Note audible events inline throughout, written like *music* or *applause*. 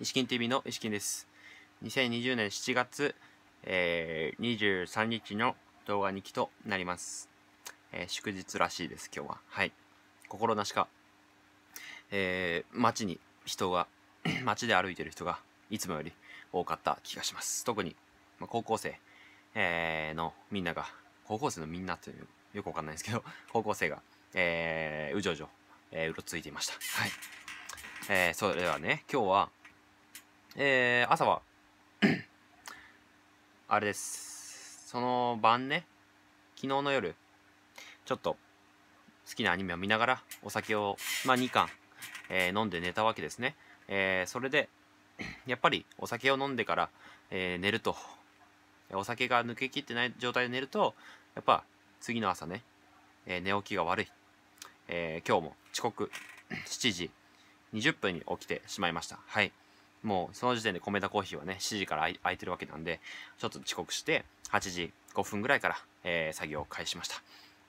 石金 TV の石金です。2020年7月、えー、23日の動画日記となります。えー、祝日らしいです、今日は。はい。心なしか、えー、街に人が、*clears throat* 街で歩いてる人がいつもより多かった気がします。特に、まあ、高校生、えー、のみんなが、高校生のみんなというよくわかんないですけど、*laughs* 高校生が、えー、うじょうじょ、えー、うろついていました。はい。えー、それではね、今日は、えー、朝は *clears throat* あれです。その晩ね、昨日の夜、ちょっと好きなアニメを見ながらお酒を、まあ、2缶、えー、飲んで寝たわけですね。えー、それで、*clears throat* やっぱりお酒を飲んでから、えー、寝ると、お酒が抜けきってない状態で寝ると、やっぱ次の朝ね、え寝起きが悪い。え今日も遅刻7 *clears throat* 時20分に起きてしまいました。はい。もうその時点で米田コーヒーはね、7時から空いてるわけなんで、ちょっと遅刻して、8時5分ぐらいから、えー、作業を開始しました。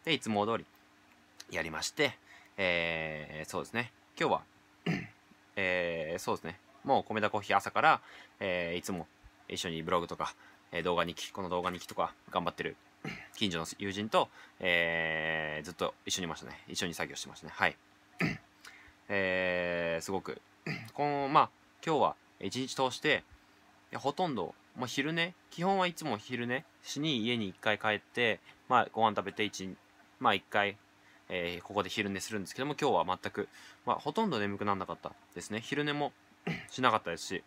で、いつも通りやりまして、えー、そうですね、今日はえー、そうですね、もう米田コーヒー朝から、えー、いつも一緒にブログとか、えー、動画日記、この動画日記とか頑張ってる近所の友人と、えー、ずっと一緒にいましたね。一緒に作業してましたね。はい。えー、すごく、この、まあ、今日は一日通してほとんど、まあ、昼寝基本はいつも昼寝しに家に1回帰って、まあ、ご飯食べて 1,、まあ、1回、えー、ここで昼寝するんですけども今日は全く、まあ、ほとんど眠くならなかったですね昼寝も *clears throat* しなかったですし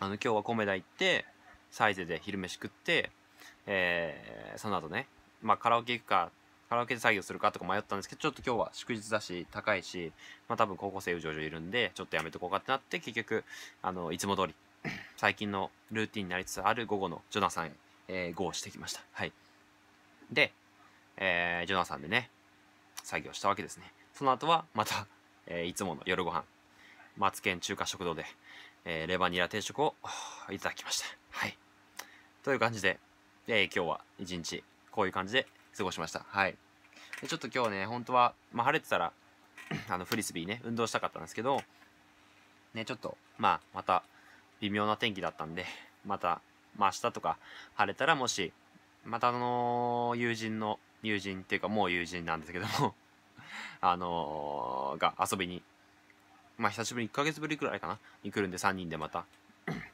あの今日は米田行ってサイゼで昼飯食って、えー、その後ね、まあ、カラオケ行くかカラオケで作業するかとか迷ったんですけど、ちょっと今日は祝日だし、高いし、まあ多分高校生うじょうじょいるんで、ちょっとやめとこうかってなって、結局、あの、いつも通り、最近のルーティンになりつつある午後のジョナサンへ、えー、ゴーしてきました。はい。で、えー、ジョナサンでね、作業したわけですね。その後は、また、えー、いつもの夜ご飯、マツケン中華食堂で、えー、レバニラ定食をいただきました。はい。という感じで、えー、今日は一日、こういう感じで、過ごしました。はい。でちょっと今日ね、本当は、まあ、晴れてたら、*clears throat* あの、フリスビーね、運動したかったんですけど、ね、ちょっと、まあ、また、微妙な天気だったんで、*laughs* また、まあ、明日とか晴れたら、もし、またあの友人の、友人っていうか、もう友人なんですけども *laughs* あのー、が遊びに、まあ、久しぶりに1ヶ月ぶりくらいかな、に来るんで、3人でまた、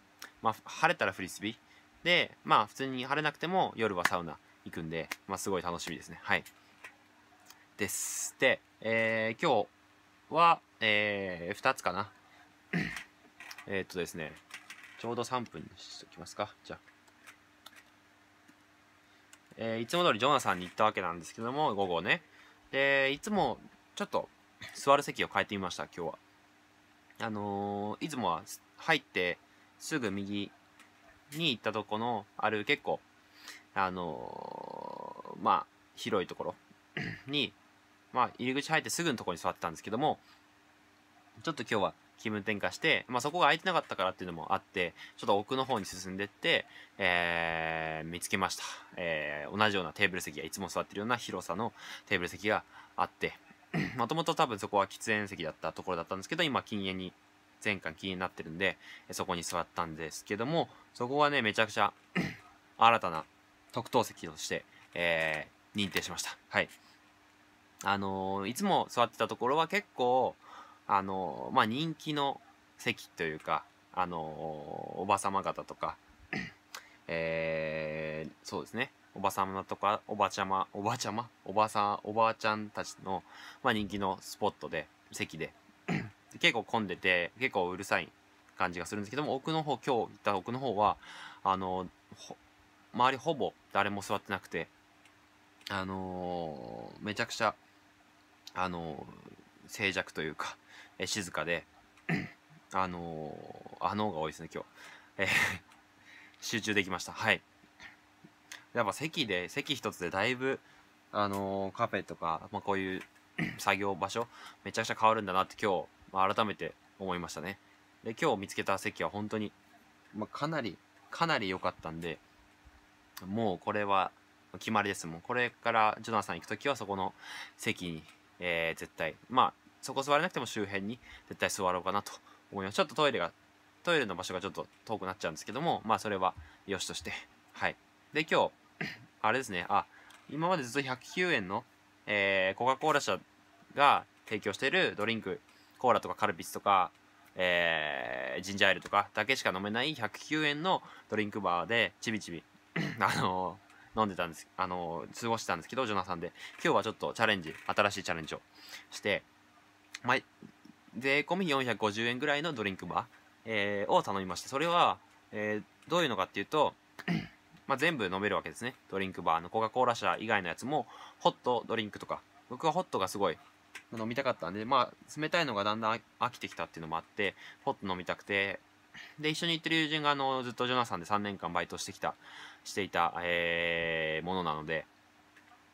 *clears throat* まあ、晴れたらフリスビー、で、まあ、普通に晴れなくても、夜はサウナ、行くんで、まあ、すごい楽しみですね。はい。です。で、えー、今日は、えー、2つかな。*clears throat* えっとですね、ちょうど3分にしときますか。じゃあ。えー、いつも通りジョナさんに行ったわけなんですけども、午後ね。で、いつもちょっと座る席を変えてみました、今日は。あのー、いつもは入ってすぐ右に行ったとこのある結構あのまあ、広いところ *clears throat* に、まあ、入り口入ってすぐのところに座ってたんですけども、ちょっと今日は気分転換して、まあ、そこが空いてなかったからっていうのもあって、ちょっと奥の方に進んでって、えー、見つけました。えー、同じようなテーブル席がいつも座ってるような広さのテーブル席があって、もともと多分そこは喫煙席だったところだったんですけど、今禁煙に、全館禁煙になってるんで、そこに座ったんですけども、そこはね、めちゃくちゃ *clears throat* 新たな特等席として、えー、認定しました。はい。あのー、いつも座ってたところは結構、あのー、まあ、人気の席というか、あのおばさま方とか、*clears throat* えそうですね。おばさまとか、おばちゃま、おばちゃまおばさん、おばあちゃんたちの、まあ、人気のスポットで、席で *clears throat* 結構混んでて、結構うるさい感じがするんですけども、奥の方、今日行った奥の方は、あの、周りほぼ誰も座ってなくて、あのー、めちゃくちゃ、あのー、静寂というか、え静かで、*clears throat* あのー、あのが多いですね、今日。えー、*laughs* 集中できました。はい。やっぱ席で、席一つでだいぶ、あのカフェとか、まあ、こういう *clears throat* 作業場所、めちゃくちゃ変わるんだなって今日、まあ、改めて思いましたね。で、今日見つけた席は本当に、まあ、かなり、かなり良かったんで、もうこれは決まりですもうこれからジョナサン行く時はそこの席に、えー、絶対まあそこ座れなくても周辺に絶対座ろうかなと思いますちょっとトイレがトイレの場所がちょっと遠くなっちゃうんですけどもまあそれはよしとしてはいで今日 *clears throat* あれですねあ今までずっと109円の、えー、コカ・コーラ社が提供しているドリンクコーラとかカルピスとか、えー、ジンジャーエールとかだけしか飲めない109円のドリンクバーでちびちび *clears throat* あの飲んでたんですあの過ごしてたんですけどジョナサンで今日はちょっとチャレンジ新しいチャレンジをして、ま税込み450円ぐらいのドリンクバー、えー、を頼みましたそれは、えー、どういうのかっていうと *clears throat* まあ、全部飲めるわけですねドリンクバーのコカ・コーラ社以外のやつもホットドリンクとか僕はホットがすごい飲みたかったんでまあ冷たいのがだんだん飽きてきたっていうのもあってホット飲みたくてで、一緒に行ってる友人が、あの、ずっとジョナサンで3年間バイトしてきた、していた、えー、ものなので、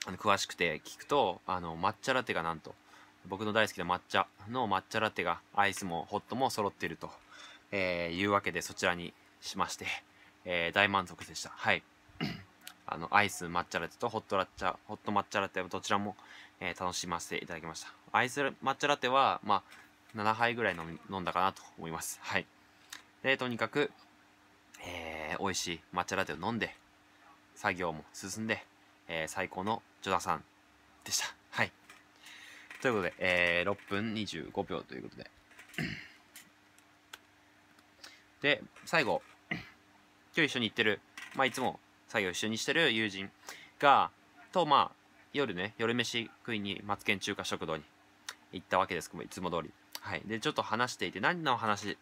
あの詳しくて聞くと、あの、抹茶ラテがなんと、僕の大好きな抹茶の抹茶ラテが、アイスもホットも揃っていると、えー、いうわけで、そちらにしまして、えー、大満足でした。はい。あの、アイス抹茶ラテとホットラッチャ、ホット抹茶ラテどちらも、えー、楽しませていただきました。アイス抹茶ラテは、まあ、7杯ぐらい飲んだかなと思います。はい。で、とにかく、えー、美味しい抹茶ラテを飲んで、作業も進んで、えー、最高のジョダさんでした。はい。ということで、えー、6分25秒ということで。で、最後、今日一緒に行ってる、まあ、いつも作業一緒にしてる友人が、と、まあ、夜ね、夜飯食いに、マツケン中華食堂に行ったわけです。いつも通り。はい。で、ちょっと話していて、何の話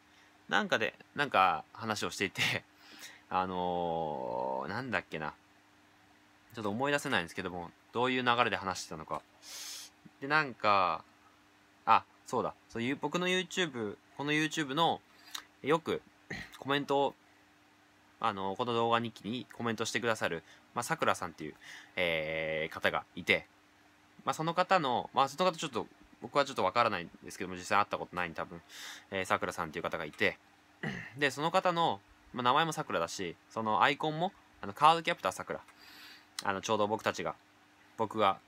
なんかで、なんか話をしていて *laughs* あのー、なんだっけな。ちょっと思い出せないんですけども、どういう流れで話してたのか。で、なんか、あ、そうだ。そういう、僕の YouTube、この YouTube の、よくコメントを、あの、この動画日記にコメントしてくださる、まあ、さくらさんっていう、えー、方がいて、まあ、その方の、まあ、その方ちょっと僕はちょっとわからないんですけども、実際会ったことないん多分、えー、さくらさんっていう方がいて、で、その方の、まあ、名前もさくらだし、そのアイコンも、あの、カードキャプターさくら。あの、ちょうど僕たちが、僕が、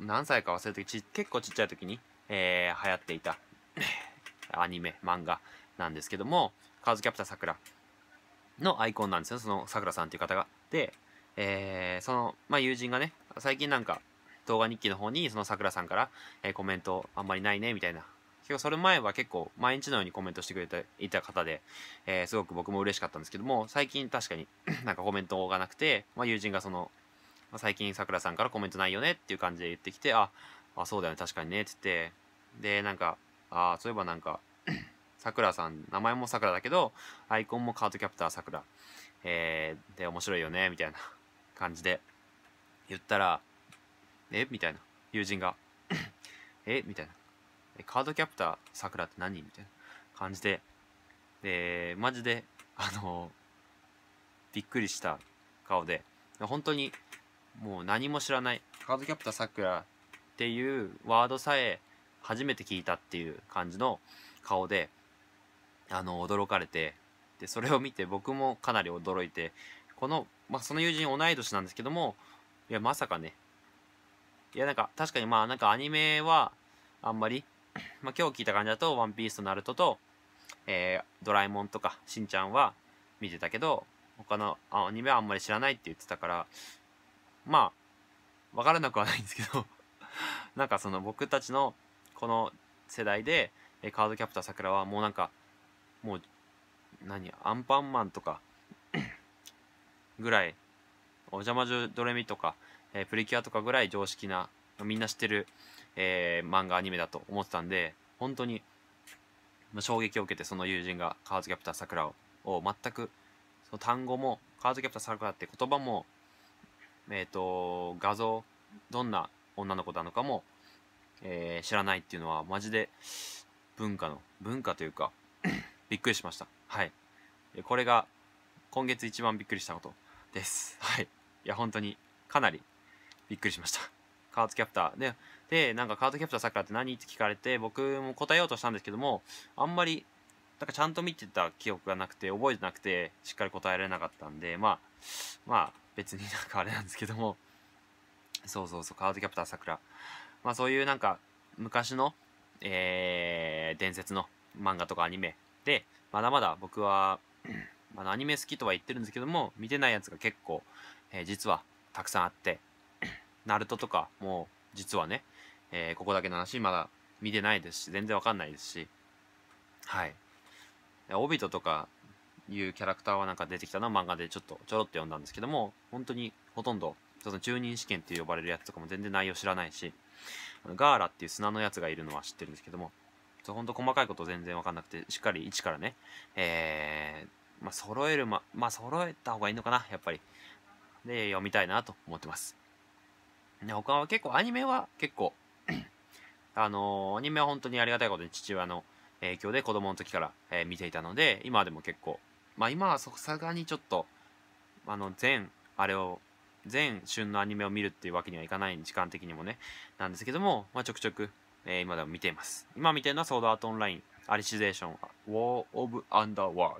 何歳か忘れてち、結構ちっちゃい時に、えー、流行っていた、アニメ、漫画なんですけども、カードキャプターさくらのアイコンなんですよ、そのさくらさんっていう方が。で、えー、その、まあ、友人がね、最近なんか、動画日記の方にそのさくらさんから、えー、コメントあんまりないねみたいな結構それ前は結構毎日のようにコメントしてくれていた方で、えー、すごく僕も嬉しかったんですけども最近確かに *clears throat* なんかコメントがなくて、まあ、友人がその、ま最近さくらさんからコメントないよねっていう感じで言ってきてああそうだよね確かにねって言ってでなんかあそういえばなんかさくらさん名前もさくらだけどアイコンもカードキャプターさくらえで面白いよねみたいな感じで言ったらえみたいな。友人が。えみたいな。カードキャプターさくらって何みたいな感じで。で、マジで、あの、びっくりした顔で。本当に、もう何も知らない。カードキャプターさくらっていうワードさえ初めて聞いたっていう感じの顔で、あの、驚かれて。で、それを見て僕もかなり驚いて、この、まあ、その友人同い年なんですけども、いや、まさかね、いやなんか確かにまあなんかアニメはあんまり、まあ、今日聞いた感じだと「ワンピースと「ナルトと「えー、ドラえもん」とか「しんちゃん」は見てたけど他のアニメはあんまり知らないって言ってたからまあ分からなくはないんですけど *laughs* なんかその僕たちのこの世代でカードキャプターさくらはもうなんかもう何アンパンマンとかぐらいお邪魔女ドレミとかえプリキュアとかぐらい常識な、みんな知ってる、えー、漫画アニメだと思ってたんで、本当に、衝撃を受けてその友人がカーズキャプターさくらを全くその単語もカーズキャプターさくらって言葉もえっ、ー、と画像どんな女の子なのかも、えー、知らないっていうのはマジで文化の文化というか *coughs* びっくりしましたはいこれが今月一番びっくりしたことですはいいや本当にかなりびっくりしました。カードキャプター。で、でなんかカードキャプターさくらって何って聞かれて、僕も答えようとしたんですけども、あんまり、なんかちゃんと見てた記憶がなくて、覚えてなくて、しっかり答えられなかったんで、まあ、まあ、別に *laughs* なんかあれなんですけども、そうそうそう、カードキャプターさくら。まあそういうなんか、昔の、えー、伝説の漫画とかアニメで、まだまだ僕は、まあ、アニメ好きとは言ってるんですけども、見てないやつが結構、えー、実はたくさんあって、ナルトとかも実はね、えー、ここだけの話まだ見てないですし全然わかんないですしはいオビトとかいうキャラクターはなんか出てきたな漫画でちょっとちょろっと読んだんですけども本当にほとんどその中任試験って呼ばれるやつとかも全然内容知らないしガーラっていう砂のやつがいるのは知ってるんですけどもほんと細かいこと全然わかんなくてしっかり一からねえー、まあ揃えるままあ揃えた方がいいのかなやっぱりで読みたいなと思ってますね、他は結構アニメは結構 *clears throat* あのー、アニメは本当にありがたいことに父親の影響で子供の時から、えー、見ていたので、今でも結構、まあ今はさすがにちょっと、あの、全、あれを、全旬のアニメを見るっていうわけにはいかない時間的にもね、なんですけども、まあちょくちょく、えー、今でも見ています。今見てるのはソードアートオンライン、アリシゼーション、War of Underworld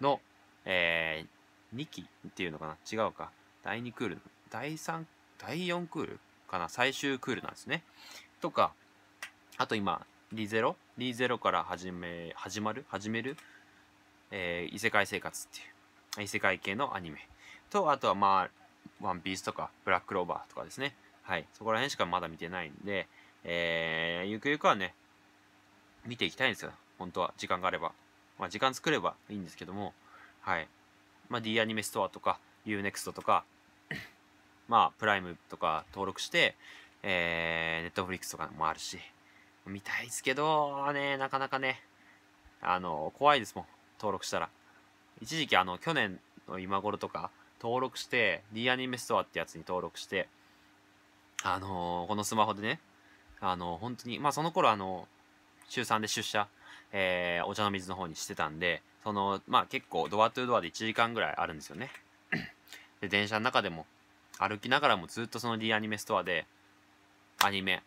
の、えー、2期っていうのかな違うか。第2クール、第3第4クールかな最終クールなんですね。とか、あと今、リゼロリゼロから始め、始まる始めるえー、異世界生活っていう、異世界系のアニメ。と、あとはまあ、ワンピースとか、ブラックローバーとかですね。はい。そこら辺しかまだ見てないんで、えー、ゆくゆくはね、見ていきたいんですよ。本当は。時間があれば。まあ、時間作ればいいんですけども、はい。まあ、D アニメストアとか、UNEXT とか、まあ、プライムとか登録して、えー、ネットフリックスとかもあるし、見たいですけど、ね、なかなかね、あの、怖いですもん、登録したら。一時期、あの、去年の今頃とか、登録して、D アニメストアってやつに登録して、あのー、このスマホでね、あのー、本当に、まあ、その頃、あの週3で出社、えー、お茶の水の方にしてたんで、その、まあ、結構、ドアトゥードアで1時間ぐらいあるんですよね。で、電車の中でも、歩きながらもずっとその D アニメストアでアニメ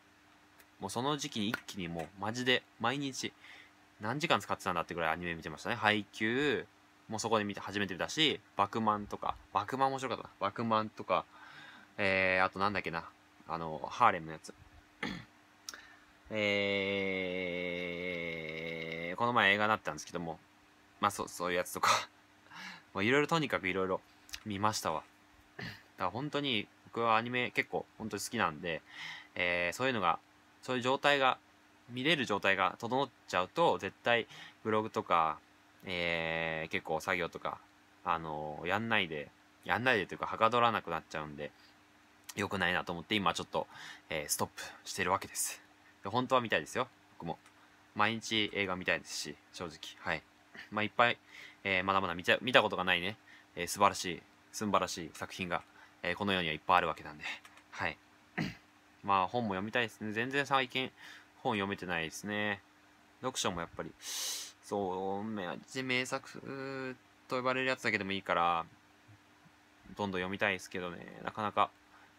もうその時期に一気にもうマジで毎日何時間使ってたんだってぐらいアニメ見てましたね配給もうそこで見て初めて見たしバクマンとかバクマン面白かったなバクマンとかえー、あとなんだっけなあのハーレムのやつえー、この前映画になったんですけどもまあそうそういうやつとかもう *laughs* いろいろとにかくいろいろ見ましたわだから本当に僕はアニメ結構本当に好きなんで、えー、そういうのが、そういう状態が、見れる状態が整っちゃうと、絶対ブログとか、えー、結構作業とか、あのー、やんないで、やんないでというか、はかどらなくなっちゃうんで、良くないなと思って今ちょっと、えー、ストップしてるわけです。で本当は見たいですよ、僕も。毎日映画見たいですし、正直。はい。まあ、いっぱい、えー、まだまだ見た見たことがないね、えー、素晴らしい、素晴らしい作品がえー、この世にはいっぱいあるわけなんで、はい。*coughs* まあ本も読みたいですね。全然最近本読めてないですね。読書もやっぱり、そう、名作と呼ばれるやつだけでもいいから、どんどん読みたいですけどね、なかなか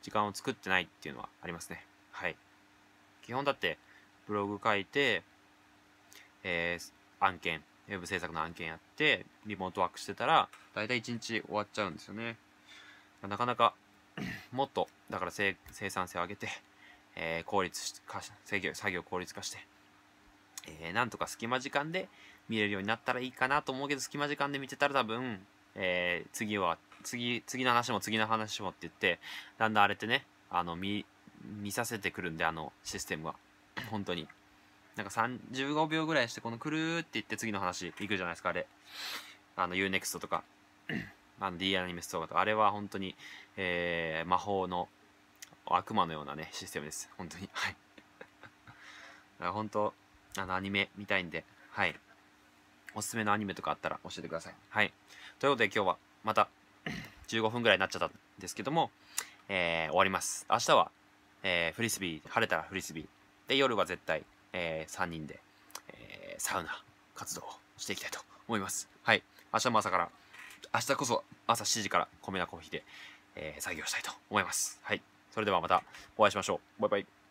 時間を作ってないっていうのはありますね。はい。基本だって、ブログ書いて、えー、案件、ウェブ制作の案件やって、リモートワークしてたら、だいたい1日終わっちゃうんですよね。なかなか *clears throat* もっとだから生産性を上げて、えー、効率化作業作業を効率化して、えー、なんとか隙間時間で見れるようになったらいいかなと思うけど隙間時間で見てたら多分、えー、次は次次の話も次の話もって言ってだんだんあれってねあの見見させてくるんであのシステムは。*clears throat* 本当になんか3 5秒ぐらいしてこのくるーって言って次の話行くじゃないですかあれあの UNEXT とかあの D アニメストアとか、あれは本当に、えー、魔法の悪魔のようなね、システムです。本当に。はい。*laughs* 本当、あの、アニメ見たいんで、はい。おすすめのアニメとかあったら教えてください。はい。ということで今日はまた15 *clears throat* 分ぐらいになっちゃったんですけども、えー、終わります。明日は、えー、フリスビー、晴れたらフリスビー。で、夜は絶対、えー、3人で、えー、サウナ活動をしていきたいと思います。はい。明日も朝から明日こそ朝7時から米田コーヒーで、えー、作業したいと思います。はい。それではまたお会いしましょう。バイバイ。